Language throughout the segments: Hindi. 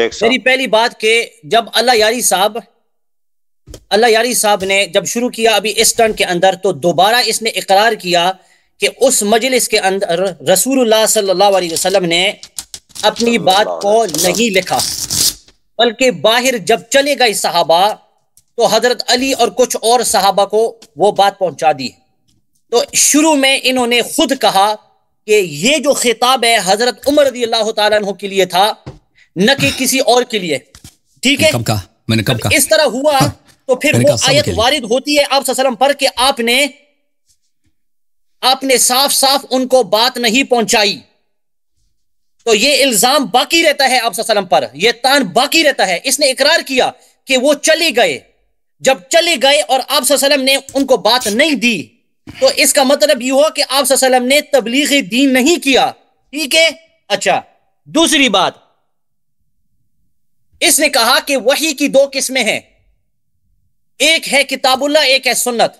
मेरी पहली बात के जब अल्लाह यारी साहब अल्लाह यारी साहब ने जब शुरू किया अभी इस टर्न के अंदर तो दोबारा इसने इकरार किया कि उस मजलिस के अंदर रसूलुल्लाह सल्लल्लाहु अलैहि वसल्लम ने अपनी बात को नहीं लिखा बल्कि बाहर जब चले गए साहबा तो हजरत अली और कुछ और साहबा को वो बात पहुंचा दी तो शुरू में इन्होंने खुद कहा कि ये जो खिताब है हजरत उमर रजी अल्लाह तु के लिए था न कि किसी और के लिए ठीक है कब कहा मैंने कब कहा इस तरह हुआ हाँ, तो फिर वो आयत वारिद होती है आप सलम पर कि आपने आपने साफ साफ उनको बात नहीं पहुंचाई तो ये इल्जाम बाकी रहता है आप सलम पर यह तान बाकी रहता है इसने इकरार किया कि वो चले गए जब चले गए और आप सलम ने उनको बात नहीं दी तो इसका मतलब ये हुआ कि आप सलम ने तबलीगी दीन नहीं किया ठीक है अच्छा दूसरी बात इसने कहा कि वही की दो किस्में हैं एक है किताबुल्ला एक है सुन्नत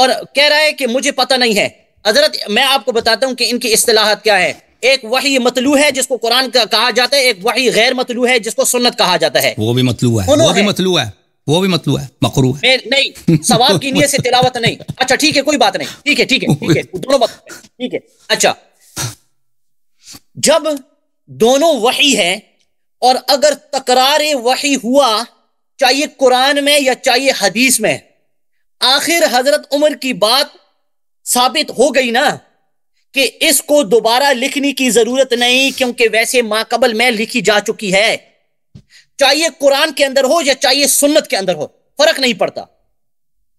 और कह रहा है कि मुझे पता नहीं है हजरत मैं आपको बताता हूं कि इनकी असलाहत क्या है एक वही मतलू है जिसको कुरान का कहा जाता है एक वही गैर मतलू है जिसको सुन्नत कहा जाता है वो भी मतलू है वो भी मतलू है वो भी मतलू है मकरू है नहीं सवाल की नीयत से तिलावत नहीं अच्छा ठीक है कोई बात नहीं ठीक है ठीक है ठीक है दोनों बात ठीक है अच्छा जब दोनों वही है और अगर तकरार वही हुआ चाहिए कुरान में या चाहिए हदीस में आखिर हजरत उमर की बात साबित हो गई ना कि इसको दोबारा लिखने की जरूरत नहीं क्योंकि वैसे माकबल में लिखी जा चुकी है चाहिए कुरान के अंदर हो या चाहिए सुन्नत के अंदर हो फर्क नहीं पड़ता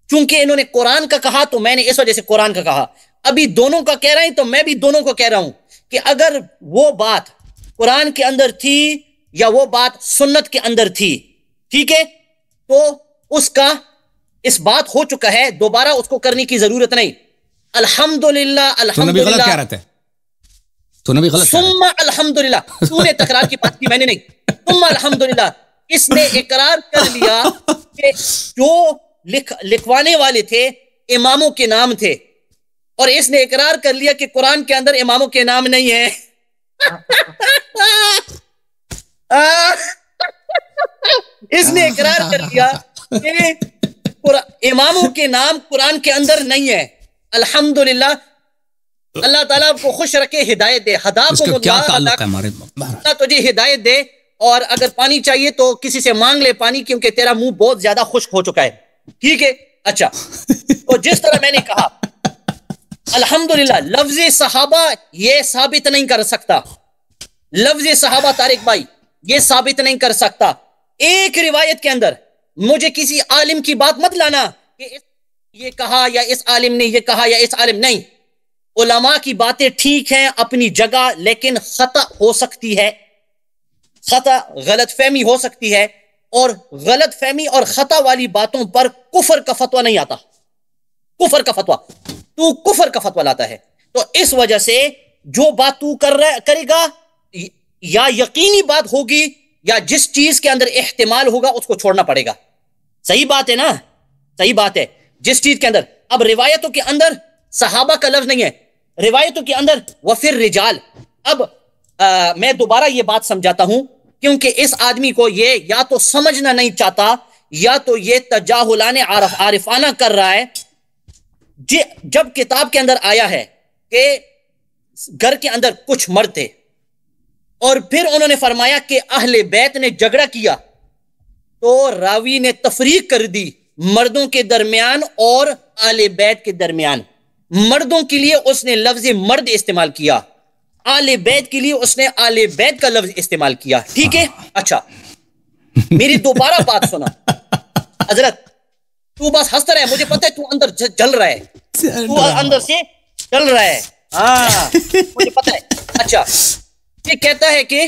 क्योंकि इन्होंने कुरान का कहा तो मैंने इस वजह से कुरान का कहा अभी दोनों का कह रहे हैं तो मैं भी दोनों को कह रहा हूं कि अगर वो बात कुरान के अंदर थी या वो बात सुन्नत के अंदर थी ठीक है तो उसका इस बात हो चुका है दोबारा उसको करने की जरूरत नहीं अल्हम्दुलिल्लाह अल्हम्दुलिल्लाह तो नबी गलत सुम्मा अल्हम्दुलिल्लाह तूने तकरार की बात की मैंने नहीं सुम्मा अल्हम्दुलिल्लाह इसने इकरार कर लिया कि जो लिख लिखवाने वाले थे इमामों के नाम थे और इसने इकरार कर लिया कि कुरान के अंदर इमामों के नाम नहीं है इसने इकरार कर दिया कि इमामों के नाम कुरान के अंदर नहीं है अल्हम्दुलिल्लाह अल्लाह ताला आपको खुश रखे हिदायत दे हदा को क्या ताल्लुक है हमारे अल्लाह तुझे हिदायत दे और अगर पानी चाहिए तो किसी से मांग ले पानी क्योंकि तेरा मुंह बहुत ज्यादा खुश्क हो चुका है ठीक है अच्छा तो जिस तरह मैंने कहा अल्हम्दुलिल्लाह लफ्ज सहाबा ये साबित नहीं कर सकता लफ्ज सहाबा तारिक भाई यह साबित नहीं कर सकता एक रिवायत के अंदर मुझे किसी आलिम की बात मत लाना कि इस ये कहा या इस आलिम ने ये कहा या इस आलिम नहीं उलमा की बातें ठीक हैं अपनी जगह लेकिन खतः हो सकती है खतः गलत फहमी हो सकती है और गलत फहमी और खता वाली बातों पर कुफर का फतवा नहीं आता कुफर का फतवा तू कुफर का फतवा लाता है तो इस वजह से जो बात तू कर रहा करेगा या यकीनी बात होगी या जिस चीज के अंदर एहतमाल होगा उसको छोड़ना पड़ेगा सही बात है ना सही बात है जिस चीज के अंदर अब रिवायतों के अंदर सहाबा का लफ्ज नहीं है रिवायतों के अंदर वफिर रिजाल अब आ, मैं दोबारा ये बात समझाता हूं क्योंकि इस आदमी को ये या तो समझना नहीं चाहता या तो ये तजाहलाने आरफ आरिफाना कर रहा है जब किताब के अंदर आया है कि घर के अंदर कुछ मर्द थे और फिर उन्होंने फरमाया कि अहले बैत ने झगड़ा किया तो रावी ने तफरीक कर दी मर्दों के दरमियान और आले बैत के दरमियान मर्दों के लिए उसने लफ्ज मर्द इस्तेमाल किया आले बैत के लिए उसने आले बैत का लफ्ज इस्तेमाल किया ठीक है अच्छा मेरी दोबारा बात सुना हजरत तू बस हंस रहा है मुझे पता है तू अंदर जल रहा है तू अंदर से चल रहा है हाँ मुझे पता है अच्छा ये कहता है कि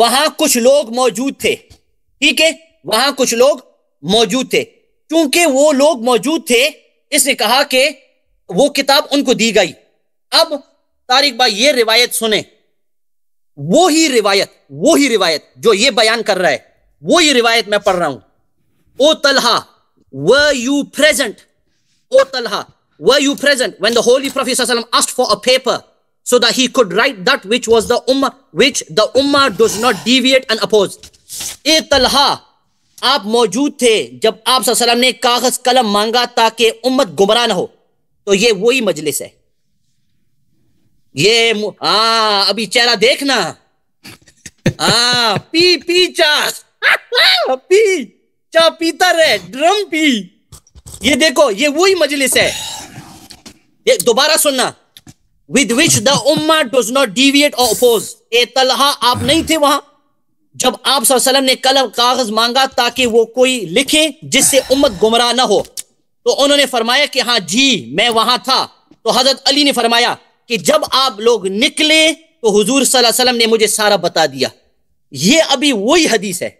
वहां कुछ लोग मौजूद थे ठीक है वहां कुछ लोग मौजूद थे क्योंकि वो लोग मौजूद थे इसने कहा कि वो किताब उनको दी गई अब तारिक भाई ये रिवायत सुने वो ही रिवायत वो ही रिवायत जो ये बयान कर रहा है वो ही रिवायत मैं पढ़ रहा हूं ओ तलहा व यू प्रेजेंट ओ तलहा व you present when the holy professor asked for a paper so that he could write that which was the ummah, which the ummah does not deviate and oppose. ए तलहा आप मौजूद थे जब आप वसल्लम ने कागज कलम मांगा ताकि उम्मत गुमराह ना हो तो ये वही मजलिस है ये हाँ अभी चेहरा देखना हाँ पी पी चास पी चा पीता रहे ड्रम पी ये देखो ये वही मजलिस है ये दोबारा सुनना विद विच द उम्मा डज नॉट डिविएट और अपोज ए तलहा आप नहीं थे वहां जब आप वसल्लम ने कलम कागज मांगा ताकि वो कोई लिखे जिससे उम्मत गुमराह ना हो तो उन्होंने फरमाया कि हाँ जी मैं वहां था तो हजरत अली ने फरमाया कि जब आप लोग निकले तो हुजूर वसल्लम ने मुझे सारा बता दिया ये अभी वही हदीस है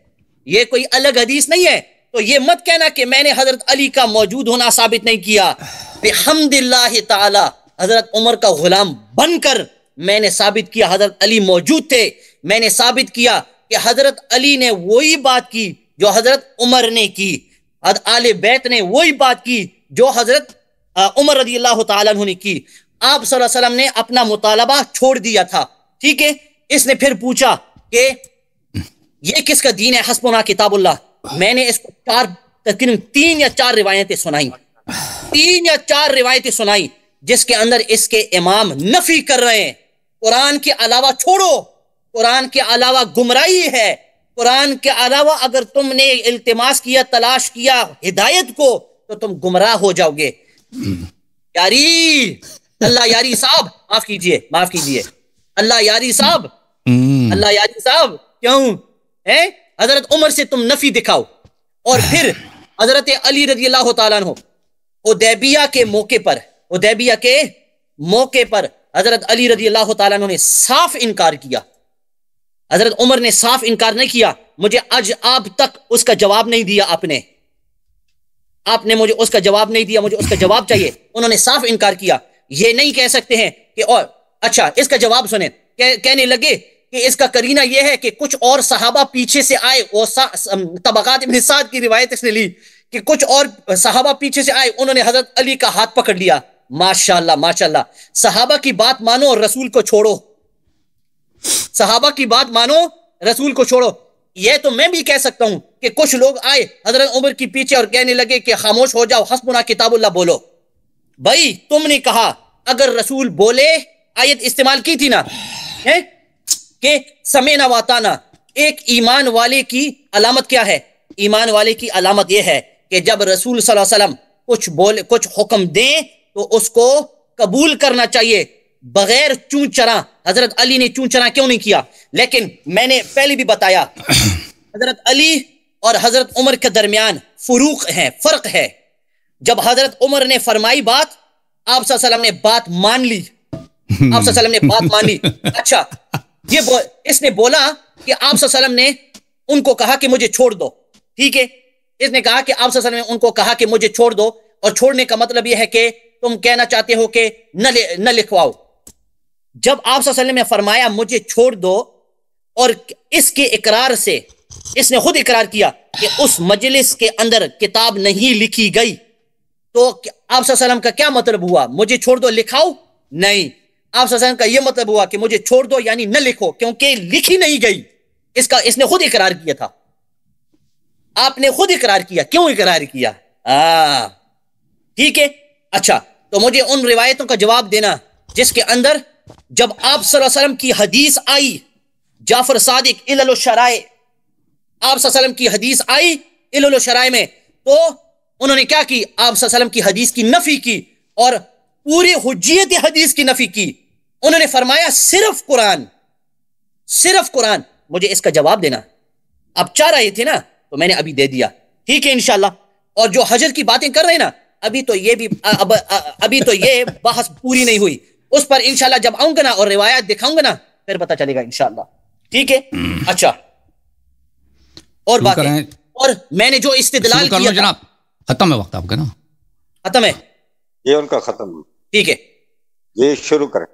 ये कोई अलग हदीस नहीं है तो ये मत कहना कि मैंने हजरत अली का मौजूद होना साबित नहीं किया बेहमदिल्ला तला हजरत उमर का गुलाम बनकर मैंने साबित किया हजरत अली मौजूद थे मैंने साबित किया कि हजरत अली ने वही बात की जो हजरत उमर ने की आले बैत ने वही बात की जो हजरत उमर रजी अल्लाह तु ने की आप वसल्लम ने अपना मुतालबा छोड़ दिया था ठीक है इसने फिर पूछा कि ये किसका दीन है हसबुना किताबुल्ला मैंने इसको चार तकरीबन तीन या चार रिवायतें सुनाई तीन या चार रिवायतें सुनाई जिसके अंदर इसके इमाम नफी कर रहे हैं कुरान के अलावा छोड़ो कुरान के अलावा गुमराही है कुरान के अलावा अगर तुमने इल्तमास किया तलाश किया हिदायत को तो तुम गुमराह हो जाओगे यारी अल्लाह यारी साहब माफ कीजिए माफ कीजिए अल्लाह यारी साहब अल्लाह यारी साहब क्यों है हजरत उमर से तुम नफी दिखाओ और फिर हजरत अली रजी अल्लाह तुदैबिया के मौके पर उदैबिया के मौके पर हजरत अली रजी अल्लाह ने साफ इनकार किया हजरत उमर ने साफ इनकार नहीं किया मुझे आज आप तक उसका जवाब नहीं दिया आपने आपने मुझे उसका जवाब नहीं दिया मुझे उसका जवाब चाहिए उन्होंने साफ इनकार किया ये नहीं कह सकते हैं कि और अच्छा इसका जवाब सुने कह, कहने लगे कि इसका करीना यह है कि कुछ और सहाबा पीछे से आए और तबकात की रिवायत इसने ली कि कुछ और सहाबा पीछे से आए उन्होंने हजरत अली का हाथ पकड़ लिया माशाल्लाह माशाल्लाह सहाबा की बात मानो और रसूल को छोड़ो सहाबा की बात मानो रसूल को छोड़ो यह तो मैं भी कह सकता हूं कि कुछ लोग आए हजरत उमर के पीछे और कहने लगे कि खामोश हो जाओ हसमुना किताबुल्ला बोलो भाई तुमने कहा अगर रसूल बोले आयत इस्तेमाल की थी ना है कि समय ना वाताना एक ईमान वाले की अलामत क्या है ईमान वाले की अलामत यह है कि जब रसूल सल्लल्लाहु अलैहि वसल्लम कुछ बोले कुछ हुक्म दें तो उसको कबूल करना चाहिए बगैर चू चरा हजरत अली ने चू चरा क्यों नहीं किया लेकिन मैंने पहले भी बताया हजरत अली और हजरत उमर के दरमियान फरूक है फर्क है जब हजरत उमर ने फरमाई बात आप ने बात मान ली हम्म। आप ने बात मान ली अच्छा ये बो, इसने बोला कि आप ने उनको कहा कि मुझे छोड़ दो ठीक है इसने कहा कि आप ने उनको कहा कि मुझे छोड़ दो और छोड़ने का मतलब यह है कि तुम कहना चाहते हो कि न न लिखवाओ जब आप ने फरमाया मुझे छोड़ दो और इसके इकरार से इसने खुद इकरार किया कि उस मजलिस के अंदर किताब नहीं लिखी गई तो आप का क्या मतलब हुआ मुझे छोड़ दो लिखाओ नहीं आप का यह मतलब हुआ कि मुझे छोड़ दो यानी न लिखो क्योंकि लिखी नहीं गई इसका इसने खुद इकरार किया था आपने खुद इकरार किया क्यों इकरार किया ठीक है अच्छा तो मुझे उन रिवायतों का जवाब देना जिसके अंदर जब आप सल्लम की हदीस आई जाफर सादिक इलशराय आप सल्लम की हदीस आई शराय में तो उन्होंने क्या की आप सल्लम की हदीस की नफी की और पूरी हजियत हदीस की नफी की उन्होंने फरमाया सिर्फ कुरान सिर्फ कुरान मुझे इसका जवाब देना आप चाह रहे थे ना तो मैंने अभी दे दिया ठीक है इनशाला और जो हजर की बातें कर रहे ना अभी तो ये भी अब अभी तो ये बहस पूरी नहीं हुई उस पर इंशाल्लाह जब आऊंगा ना और रिवायत दिखाऊंगा ना फिर पता चलेगा इंशाल्लाह ठीक है हम्म। अच्छा और बात और मैंने जो इस्तेदलाल किया जनाब खत्म है वक्त आपका ना खत्म है ये उनका खत्म ठीक है ये शुरू करें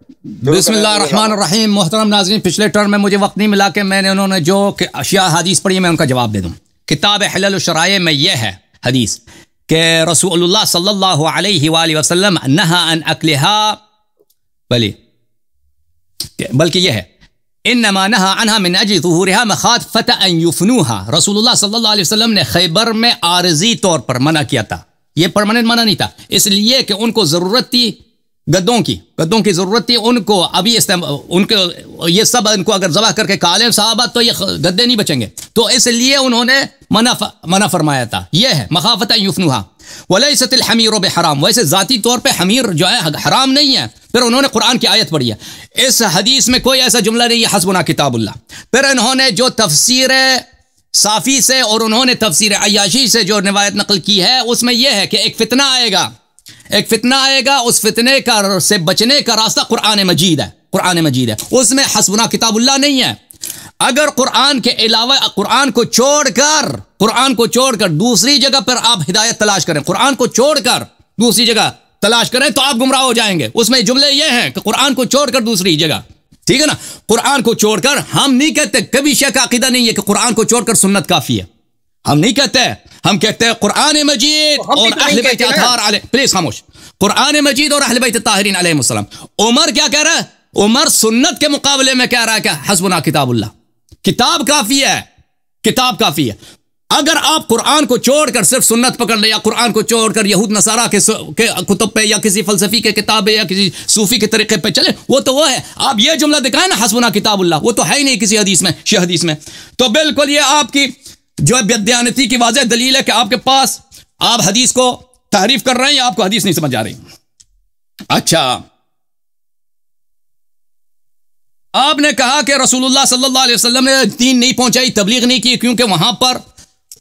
बिस्मिल्लाहिर्रहमानिर्रहीम मोहतरम नाजरीन पिछले टर्म में मुझे वक्त नहीं मिला के मैंने उन्होंने जो अशिया हदीस पढ़ी मैं उनका जवाब दे दूं किताब हलल शराय में यह है हदीस कि रसूलुल्लाह सल्लल्लाहु अलैहि वसल्लम नहा अन अकलहा बलि बल्कि यह है इन नमा नहा अनहा मिन अजी तहूरहा मखात फ़तः युफनूहा रसूलुल्लाह सल्लल्लाहु अलैहि वसल्लम ने खैबर में आरजी तौर पर मना किया था यह परमानेंट मना नहीं था इसलिए कि उनको ज़रूरत थी गद्दों की गद्दों की ज़रूरत थी उनको अभी उनके ये सब इनको अगर जबा करके काले साहब तो ये गद्दे नहीं बचेंगे तो इसलिए उन्होंने मना मना फरमाया था यह है मखाफत यूफनुहा वलैसतिल हमीर हराम वैसे ज़ाती तौर पर हमीर जो है हराम नहीं है फिर उन्होंने कुरान की आयत पढ़ी है इस हदीस में कोई ऐसा जुमला नहीं है हसबुना किताबुल्ला फिर इन्होंने जो तफसीर साफ़ी से और उन्होंने तफसीर अयाशी से जो रिवायत नकल की है उसमें यह है कि एक फितना आएगा एक फितना आएगा उस फितने का से बचने का रास्ता कुरान मजीद है कुरान मजीद है उसमें हसबना किताबुल्ला नहीं है अगर कुरान के अलावा कुरान को छोड़कर कुरान को छोड़कर दूसरी जगह पर आप हिदायत तलाश करें कुरान को छोड़कर दूसरी जगह तलाश करें तो आप गुमराह हो जाएंगे उसमें जुमले ये हैं कि कुरान को छोड़कर दूसरी जगह ठीक है ना कुरान को छोड़कर हम नहीं कहते कभी शेख अकीदा नहीं है कि कुरान को छोड़कर सुन्नत काफी है हम नहीं कहते हम कहते हैं कुरान तो तो मजीद और अहल बैत आधार प्लीज खामोश कुरान मजीद और अहल बैत ताहरीन सलाम उमर क्या कह रहा है उमर सुन्नत के मुकाबले में कह रहा है क्या हसबुना किताबुल्ला किताब काफी है किताब काफी है अगर आप कुरान को छोड़कर सिर्फ सुन्नत पकड़ ले या कुरान को छोड़कर यहूद नसारा के, के कुतुब पे या किसी फलसफी के किताब या किसी सूफी के तरीके पे चले वो तो वो है आप ये जुमला दिखाएं ना हसबुना किताबुल्ला वो तो है ही नहीं किसी हदीस में शह हदीस में तो बिल्कुल ये आपकी जो बदयानती की वाजह दलील है कि आपके पास आप हदीस को तारीफ कर रहे हैं या आपको हदीस नहीं समझ आ रही अच्छा आपने कहा कि रसूलुल्लाह सल्लल्लाहु अलैहि वसल्लम ने दीन नहीं पहुंचाई तबलीग नहीं की क्योंकि वहां पर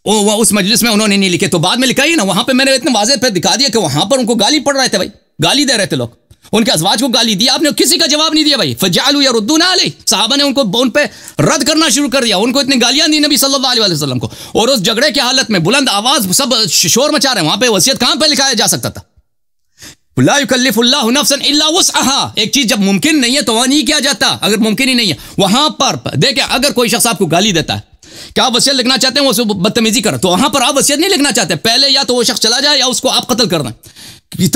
वो उस मजलिस में उन्होंने नहीं लिखे तो बाद में लिखा ही ना वहां पर मैंने इतने वाजे पर दिखा दिया कि वहां पर उनको गाली पड़ रहे थे भाई गाली दे रहे थे लोग उनके अजवाज को गाली दी आपने किसी का जवाब नहीं दिया भाई फजालू या रुद्दू ना ले साहबा ने उनको उन पर रद्द करना शुरू कर दिया उनको इतनी गालियां दी नबी सल्लाम को और उस झगड़े की हालत में बुलंद आवाज सब शोर मचा रहे वहां पर वसीयत कहां पर लिखाया जा सकता था एक चीज जब मुमकिन नहीं है तो वहां नहीं किया जाता अगर मुमकिन ही नहीं है वहां पर देखे अगर कोई शख्स आपको गाली देता है क्या आप वसीयत लिखना चाहते हैं वो बदतमीजी कर तो वहां पर आप वसीयत नहीं लिखना चाहते पहले या तो वो शख्स चला जाए या उसको आप कतल कर दें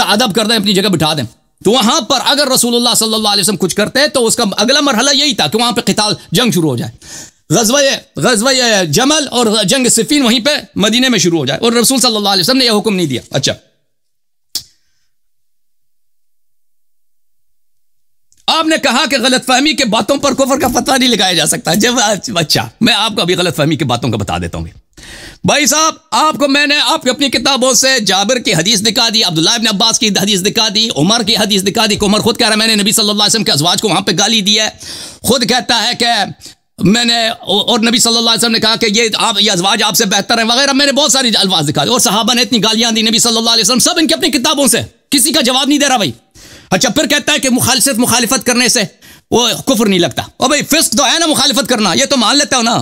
अदब कर दें अपनी जगह बिठा दें तो वहां पर अगर रसूलुल्लाह सल्लल्लाहु अलैहि वसल्लम कुछ करते हैं तो उसका अगला मरहला यही था कि वहां पर किताल जंग शुरू हो जाए गजवा गजवा जमल और जंग सिफीन वहीं पर मदीने में शुरू हो जाए और रसूल सल्लल्लाहु अलैहि वसल्लम ने यह हुक्म नहीं दिया अच्छा आपने कहा कि गलत फहमी के बातों पर कोफर का फतवा नहीं लगाया जा सकता जब अच्छा मैं आपको अभी फहमी की बातों का बता देता हूँ भाई साहब आपको मैंने आपकी अपनी किताबों से जाबिर की हदीस दिखा दी अब्दुल्ला इब्न अब्बास की हदीस दिखा दी उमर की हदीस दिखा दी उमर खुद कह रहा है मैंने नबी सल्लल्लाहु अलैहि वसल्लम के अजवाज को वहां पे गाली दी है खुद कहता है कि मैंने और नबी सल्लल्लाहु अलैहि वसल्लम ने कहा कि ये आप ये अजवाज आपसे बेहतर है वगैरह मैंने बहुत सारी अल्फाज दिखा दी और साहबा ने इतनी गालियां दी नबी सल्लल्लाहु अलैहि वसल्लम सब इनकी अपनी किताबों से किसी का जवाब नहीं दे रहा भाई अच्छा फिर कहता है कि मुखालफत मुखालिफत करने से वो कुफर नहीं लगता और भाई फिस्क तो है ना मुखालिफत करना ये तो मान लेता हो ना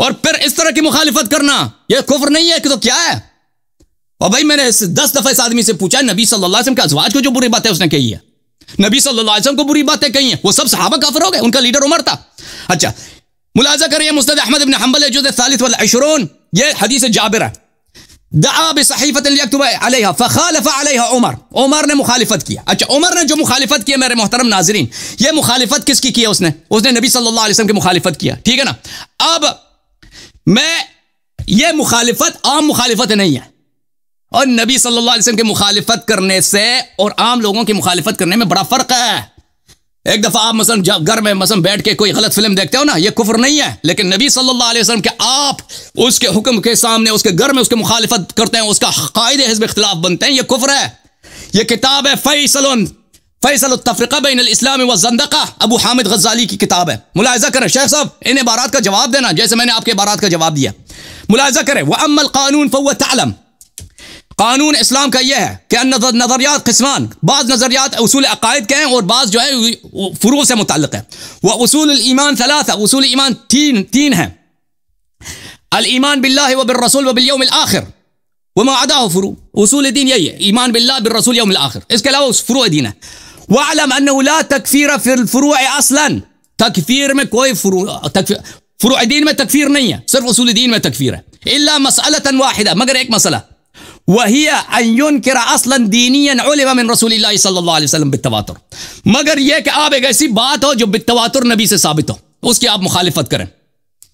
और फिर इस तरह की मुखालिफत करना यह कुफर नहीं है कि तो क्या है और भाई मैंने इस दस दफा इस आदमी से पूछा नबी सल्लाम के अजवाज को जो बुरी बातें उसने कही है नबी सल्लाम को बुरी बातें कही है वो सब सहाबा काफर हो गए उनका लीडर उमर था अच्छा मुलाजा करिए मुस्तद अहमद इबन हम्बल जुद सालिस अशरून ये हदीस जाबिर है उमर उमर ने मुखालिफत किया अच्छा उमर ने जो मुखालिफत किया मेरे मोहतरम नाजरीन ये मुखालिफत किसकी किया उसने उसने नबी सल्लल्लाहु अलैहि वसल्लम की मुखालिफत किया ठीक है ना अब मैं ये मुखालिफत आम मुखालिफत नहीं है और नबी सल्लल्लाहु अलैहि वसल्लम की मुखालिफत करने से और आम लोगों की मुखालिफत करने में बड़ा फर्क है एक दफ़ा आप मसलन घर में मसलन बैठ के कोई गलत फिल्म देखते हो ना ये कुफर नहीं है लेकिन नबी सल्लल्लाहु अलैहि वसल्लम के आप उसके हुक्म के सामने उसके घर में उसके मुखालिफत करते हैं उसका कायदे हिजब इख्तलाफ बनते हैं ये कुफर है ये किताब है फैसलन फैसल तफरीका बैन इस्लाम व जंदका अबू हामिद गजाली की किताब है मुलायजा करें शेख साहब इन इबारात का जवाब देना जैसे मैंने आपके इबारात का जवाब दिया मुलायजा करें वह अमल कानून फ़व कानून इस्लाम का यह है कि नज़रियात किस्मान बाज़ नज़रियात असूल अकायद के हैं और बाज़ जो है फ़्रू से मुतल है वह असूल ईमान सलात है असूल ईमान तीन तीन है अलईमान बिल्ला वबिल रसूल वबिलयम आखिर वमा अदा फ़रू असूल दीन यही है ईमान बिल्ला बिर रसूल यम आखिर इसके अलावा उस फ़रू दीन है واعلم انه لا تكفير في الفروع اصلا تكفير ما كوي فروع تكفير فروع دين ما تكفير نية صرف اصول دين ما تكفيره الا مسألة واحدة ما غير هيك مسألة وهي أن ينكر أصلا دينيا علم من رسول الله صلى الله عليه وسلم بالتواتر مگر یہ کہ اب ایک ایسی بات ہو جو بالتواتر نبی سے ثابت ہو اس کی آپ مخالفت کریں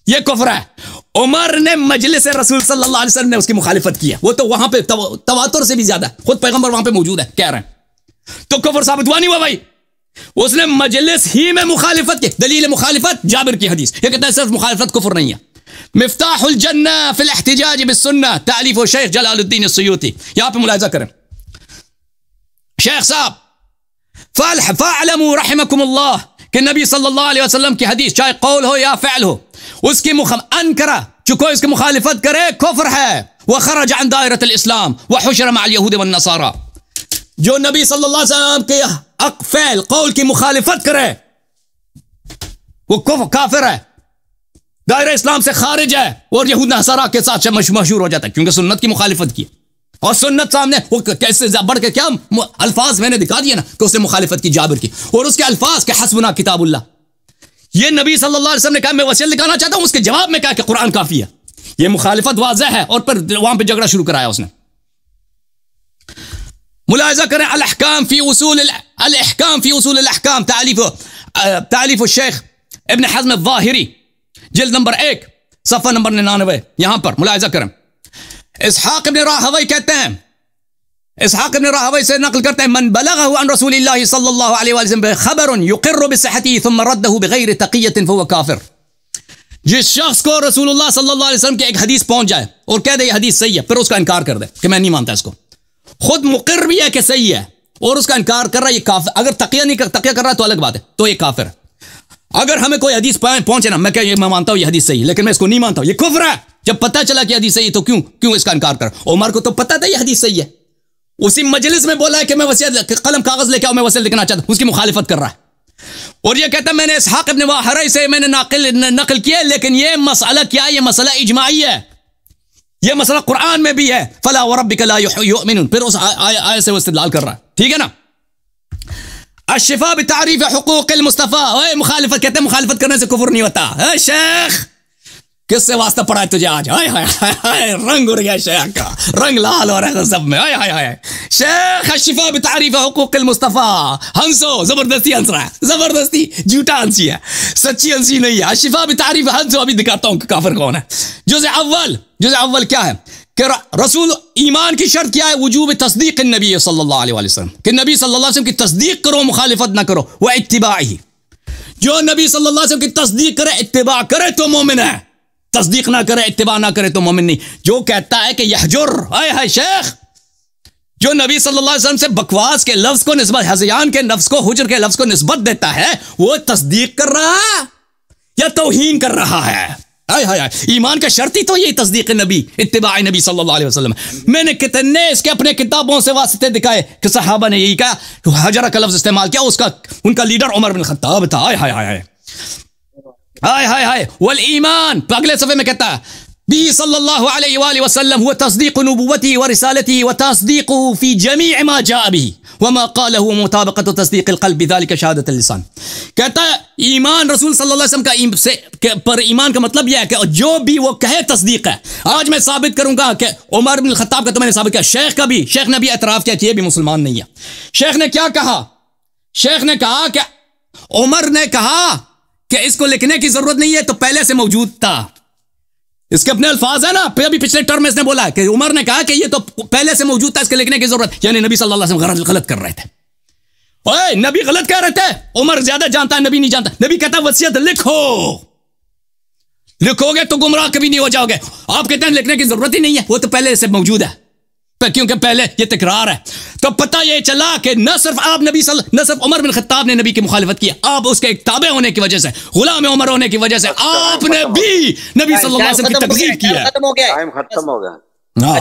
یہ کفر ہے عمر نے مجلس رسول صلی اللہ علیہ وسلم نے اس کی مخالفت کیا وہ تو وہاں پہ تواتر سے بھی زیادہ خود پیغمبر وہاں پہ موجود ہے کہہ رہے ہیں تو کفر ثابت ہوا نہیں ہوا بھائی اس نے مجلس ہی میں مخالفت کی دلیل مخالفت جابر کی حدیث یہ کہتا ہے صرف مخالفت کفر نہیں ہے مفتاح الجنہ فی الاحتجاج بالسنہ تعلیف و شیخ جلال الدین السیوتی یہاں پہ ملاحظہ کریں شیخ صاحب فاعلموا رحمكم الله کہ نبی صلی اللہ علیہ وسلم کی حدیث چاہے قول ہو یا فعل ہو اس کی مخ انکرا جو کوئی اس کی مخالفت کرے کفر ہے وخرج عن دائرة الاسلام وحشر مع اليهود والنصارى जो नबी सल्लल्लाहु अलैहि वसल्लम के अकफेल कौल की मुखालिफत करे वो कुफ काफिर है दायरे इस्लाम से खारिज है और यहूद नसरा के साथ मशहूर हो जाता है क्योंकि सुन्नत की मुखालिफत की और सुन्नत सामने वो कैसे बढ़ के क्या अल्फाज मैंने दिखा दिए ना कि उसने मुखालिफत की जाबिर की और उसके अल्फाज के हसबना किताबुल्ला ये नबी सल्लल्लाहु अलैहि वसल्लम ने कहा मैं वसील दिखाना चाहता हूँ उसके जवाब में कहा कि कुरान काफ़ी है ये मुखालिफत वाजह है और फिर वहां पर झगड़ा शुरू कराया उसने ملاحظة على الأحكام في وصول الأحكام في وصول الأحكام تعليفه آه، تعليف الشيخ ابن حزم الظاهري جلد نمبر 1 صفحه نمبر 99 يهان پر ملاحظه کریں اسحاق ابن راهوي کہتے اسحاق ابن راهوي سے نقل کرتے ہیں من بلغه عن رسول الله صلى الله عليه وسلم خبر يقر بصحته ثم رده بغير تقية فهو كافر جس شخص کو رسول الله صلى الله عليه وسلم کی ایک حدیث پہنچ جائے اور کہہ دے یہ حدیث صحیح ہے پھر اس کا انکار کر دے کہ میں نہیں مانتا اس کو खुद मुकर भी है कि सही है और उसका इनकार कर रहा है ये काफिर अगर तकिया नहीं कर तकिया कर रहा तो अलग बात है तो ये काफिर अगर हमें कोई हदीस पहुंचे ना मैं क्या मैं मानता हूं ये हदीस सही लेकिन मैं इसको नहीं मानता हूं ये कुफर है जब पता चला कि हदीस सही तो क्यों क्यों इसका इनकार कर उमर को तो पता था ये हदीस सही है उसी मजलिस में बोला है कि मैं वसीयत कलम कागज लेके आओ मैं वसीयत लिखना चाहता हूं उसकी मुखालिफत कर रहा है और ये कहता मैंने इसहाक इब्न वाहरा से मैंने नकल नकल किया लेकिन ये मसला क्या है ये मसला इजमाही है یہ مسئلہ قرآن میں بھی ہے فلا وربک لا یؤمن پھر اس آیت سے وہ استدلال کر رہا ہے ٹھیک ہے نا الشفاء بتعریف حقوق المصطفى اے مخالفت کہتے ہیں مخالفت کرنے سے کفر نہیں ہوتا اے شیخ کس سے واسطہ پڑا ہے تجھے آج ہائے ہائے رنگ اڑ گیا شیخ کا رنگ لال ہو رہا ہے سب میں ہائے ہائے ہائے شیخ الشفاء بتعریف حقوق المصطفى ہنسو زبردستی ہنس رہا ہے زبردستی جھوٹا ہنسی ہے سچی ہنسی نہیں ہے الشفاء بتعریف ہنسو ابھی دکھاتا ہوں کہ کافر کون ہے जुज अव्वल जुज अव्वल क्या है कि रसूल ईमान की शर्त क्या है वजूब तस्दीक नबी सल्लल्लाहु अलैहि वसल्लम कि नबी सल्लल्लाहु अलैहि वसल्लम की तस्दीक करो मुखालिफत ना करो वह इतबा ही जो नबी सल्लल्लाहु अलैहि वसल्लम की तस्दीक करे इतबा करे तो मोमिन है तस्दीक ना करे इतबा ना करे तो मोमिन नहीं जो कहता है कि यहजुर आय है शेख जो नबी सल्लल्लाहु अलैहि वसल्लम से बकवास के लफ्ज को नस्बत हजयान के लफ्ज को हुजर के लफ्ज को नस्बत देता है वो तस्दीक कर रहा है या तोहीन कर रहा है हाय हाय ईमान का शर्ती तो यही तस्दीक नबी इतबा नबी सल्लल्लाहु अलैहि वसल्लम मैंने कितने इसके अपने किताबों से वास्ते दिखाए कि सहाबा ने यही कहा हजरा का लफ्ज इस्तेमाल किया उसका उनका लीडर उमर बिन खत्ताब था हाय हाय हाय हाय हाय हाय वल ईमान अगले सफ़े में कहता به صلى الله عليه وآله وسلم هو تصديق نبوته ورسالته وتصديقه في جميع ما جاء به وما قاله مطابقة تصديق القلب بذلك شهادة اللسان كتا ايمان رسول صلى الله عليه وسلم کا إيمان كمطلب پر ایمان کا مطلب یہ جو بھی وہ کہے تصدیق ہے آج میں ثابت کروں گا عمر بن الخطاب کا تو میں نے ثابت کیا شیخ کا بھی شیخ نے بھی مسلمان نيا ہے شیخ نے کیا کہا شیخ نے کہا کہ عمر نے کہا کہ اس کو تو پہلے سے موجود इसके अपने अल्फाज है ना अभी पिछले टर्म में इसने बोला कि उमर ने कहा कि ये तो पहले से मौजूद था इसके लिखने की जरूरत यानी नबी सल्लल्लाहु अलैहि वसल्लम गलत कर रहे थे ओए नबी गलत कह रहे थे उमर ज्यादा जानता है नबी नहीं जानता नबी कहता वसीयत लिखो लिखोगे तो गुमराह कभी नहीं हो जाओगे आप कहते हैं लिखने की जरूरत ही नहीं है वो तो पहले से मौजूद है क्योंकि पहले ये तकरार है तो पता यह चला कि न सिर्फ आप नबी सल न सिर्फ उमर बिन खत्ताब ने नबी की मुखालफत की आप उसके एक ताबे होने की वजह से गुलाम उमर होने की वजह से अच्छा, आपने भी नबी सल्लल्लाहु अलैहि वसल्लम की तकजीब की है खत्म हो गया